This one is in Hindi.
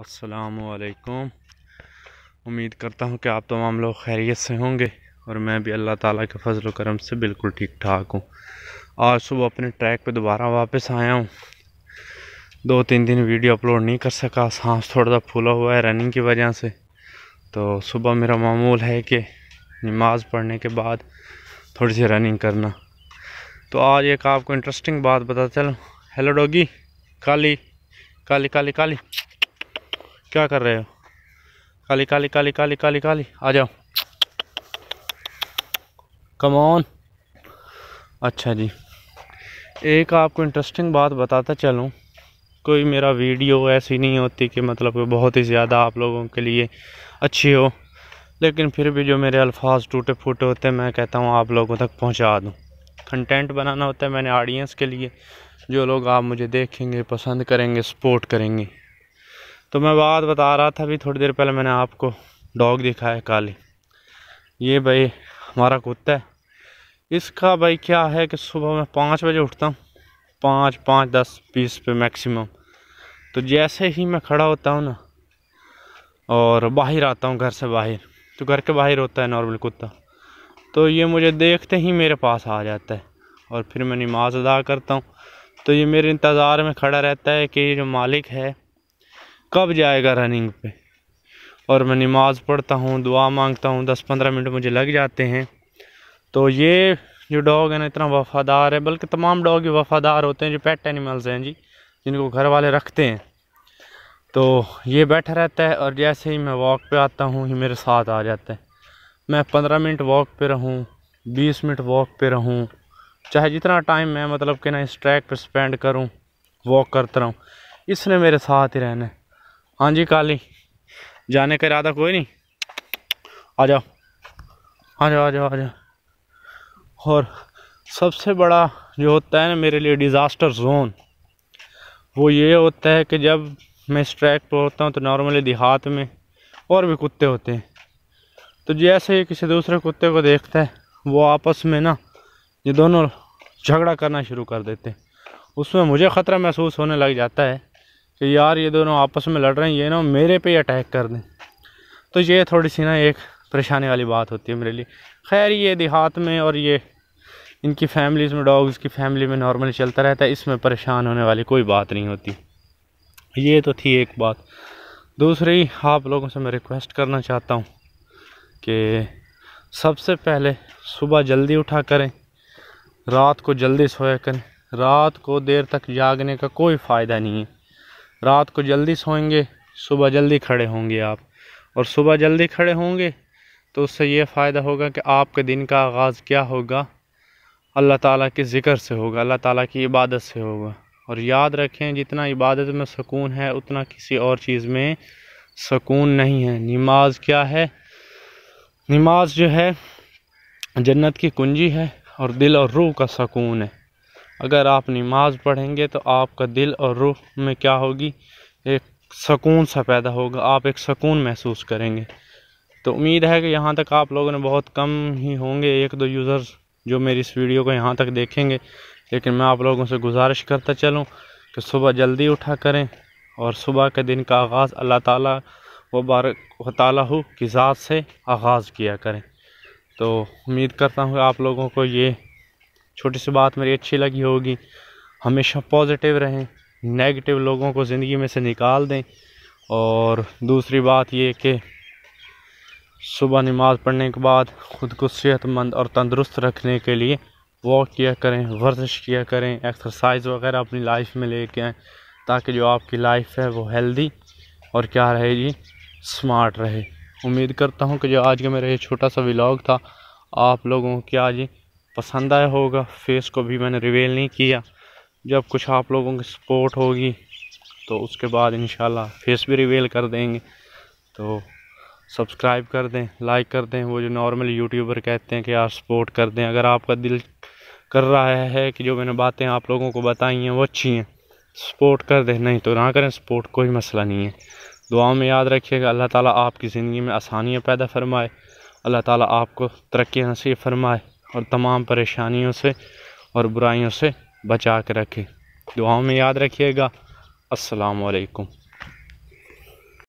असलकुम उम्मीद करता हूँ कि आप तमाम लोग खैरियत से होंगे और मैं भी अल्लाह ताला के फजल करम से बिल्कुल ठीक ठाक हूँ आज सुबह अपने ट्रैक पे दोबारा वापस आया हूँ दो तीन दिन वीडियो अपलोड नहीं कर सका सांस थोड़ा सा फूला हुआ है रनिंग की वजह से तो सुबह मेरा मामूल है कि नमाज़ पढ़ने के बाद थोड़ी सी रनिंग करना तो आज एक आपको इंटरेस्टिंग बात बता चलूँ हेलो डोगी काली काली काली काली क्या कर रहे हो काली काली काली काली काली काली आ जाओ कमॉन अच्छा जी एक आपको इंटरेस्टिंग बात बताता चलूँ कोई मेरा वीडियो ऐसी नहीं होती कि मतलब बहुत ही ज़्यादा आप लोगों के लिए अच्छी हो लेकिन फिर भी जो मेरे अल्फाज टूटे फूटे होते हैं मैं कहता हूँ आप लोगों तक पहुँचा दूँ कंटेंट बनाना होता है मैंने ऑडियंस के लिए जो लोग आप मुझे देखेंगे पसंद करेंगे सपोर्ट करेंगे तो मैं बात बता रहा था अभी थोड़ी देर पहले मैंने आपको डॉग दिखा है काली ये भाई हमारा कुत्ता है इसका भाई क्या है कि सुबह मैं पाँच बजे उठता हूँ पाँच पाँच दस बीस पे मैक्सिमम तो जैसे ही मैं खड़ा होता हूँ ना और बाहर आता हूँ घर से बाहर तो घर के बाहर होता है नॉर्मल कुत्ता तो ये मुझे देखते ही मेरे पास आ जाता है और फिर मैं नमाज अदा करता हूँ तो ये मेरे इंतज़ार में खड़ा रहता है कि जो मालिक है कब जाएगा रनिंग पे और मैं नमाज़ पढ़ता हूँ दुआ मांगता हूँ दस पंद्रह मिनट मुझे लग जाते हैं तो ये जो डॉग है ना इतना वफ़ादार है बल्कि तमाम डॉग ही वफ़ादार होते हैं जो पेट एनिमल्स हैं जी जिनको घर वाले रखते हैं तो ये बैठा रहता है और जैसे ही मैं वॉक पे आता हूँ ही मेरे साथ आ जाता है मैं पंद्रह मिनट वॉक पे रहूँ बीस मिनट वॉक पे रहूँ चाहे जितना टाइम मैं मतलब कि ना इस ट्रैक पर स्पेंड करूँ वॉक करता रहूँ इसने मेरे साथ ही रहना है हाँ जी काली जाने का इरादा कोई नहीं आ जाओ आ जाओ आ जाओ आ जाओ और सबसे बड़ा जो होता है ना मेरे लिए डिज़ास्टर जोन वो ये होता है कि जब मैं इस ट्रैक पर होता हूँ तो नॉर्मली देहात में और भी कुत्ते होते हैं तो जैसे ही किसी दूसरे कुत्ते को देखता है वो आपस में ना ये दोनों झगड़ा करना शुरू कर देते हैं उसमें मुझे ख़तरा महसूस होने लग जाता है कि यार ये दोनों आपस में लड़ रहे हैं ये ना मेरे पे अटैक कर दें तो ये थोड़ी सी ना एक परेशानी वाली बात होती है मेरे लिए खैर ये देहात में और ये इनकी फैमिलीज़ में डॉग्स की फैमिली में नॉर्मली चलता रहता है इसमें परेशान होने वाली कोई बात नहीं होती ये तो थी एक बात दूसरी आप लोगों से मैं रिक्वेस्ट करना चाहता हूँ कि सबसे पहले सुबह जल्दी उठा करें रात को जल्दी सोया करें रात को देर तक जागने का कोई फ़ायदा नहीं है रात को जल्दी सोएंगे सुबह जल्दी खड़े होंगे आप और सुबह जल्दी खड़े होंगे तो उससे ये फ़ायदा होगा कि आपके दिन का आगाज़ क्या होगा अल्लाह ताला के ज़िक्र से होगा अल्लाह ताला की इबादत से होगा और याद रखें जितना इबादत में सुकून है उतना किसी और चीज़ में सुकून नहीं है नमाज क्या है नमाज जो है जन्नत की कुंजी है और दिल और रूह का सुकून है अगर आप नमाज़ पढ़ेंगे तो आपका दिल और रूह में क्या होगी एक सुकून सा पैदा होगा आप एक सुकून महसूस करेंगे तो उम्मीद है कि यहाँ तक आप लोगों ने बहुत कम ही होंगे एक दो यूज़र्स जो मेरी इस वीडियो को यहाँ तक देखेंगे लेकिन मैं आप लोगों से गुजारिश करता चलूँ कि सुबह जल्दी उठा करें और सुबह के दिन का आगाज़ अल्लाह ताला वबारक तालू की ज़ात से आगाज़ किया करें तो उम्मीद करता हूँ आप लोगों को ये छोटी सी बात मेरी अच्छी लगी होगी हमेशा पॉजिटिव रहें नेगेटिव लोगों को ज़िंदगी में से निकाल दें और दूसरी बात ये कि सुबह नमाज़ पढ़ने के बाद ख़ुद को सेहतमंद और तंदुरुस्त रखने के लिए वॉक किया करें वर्जिश किया करें एक्सरसाइज वगैरह अपनी लाइफ में लेके आएँ ताकि जो आपकी लाइफ है वो हेल्दी और क्या रहे जी स्मार्ट रहे उम्मीद करता हूँ कि जो आज का मेरा ये छोटा सा व्लॉग था आप लोगों को क्या जी पसंद आया होगा फेस को भी मैंने रिवेल नहीं किया जब कुछ आप लोगों की सपोर्ट होगी तो उसके बाद इन फेस भी रिवेल कर देंगे तो सब्सक्राइब कर दें लाइक कर दें वो जो नॉर्मल यूट्यूबर कहते हैं कि यार सपोर्ट कर दें अगर आपका दिल कर रहा है कि जो मैंने बातें आप लोगों को बताई हैं वो अच्छी हैं सपोर्ट कर दें नहीं तो ना करें सपोर्ट कोई मसला नहीं है दुआ में याद रखिएगा अल्लाह ताला आपकी ज़िंदगी में आसानियाँ पैदा फरमाए अल्लाह ताला आपको तरक्की नसीब फरमाए और तमाम परेशानियों से और बुराइयों से बचा के रखें दुआओं में याद रखिएगा अस्सलाम वालेकुम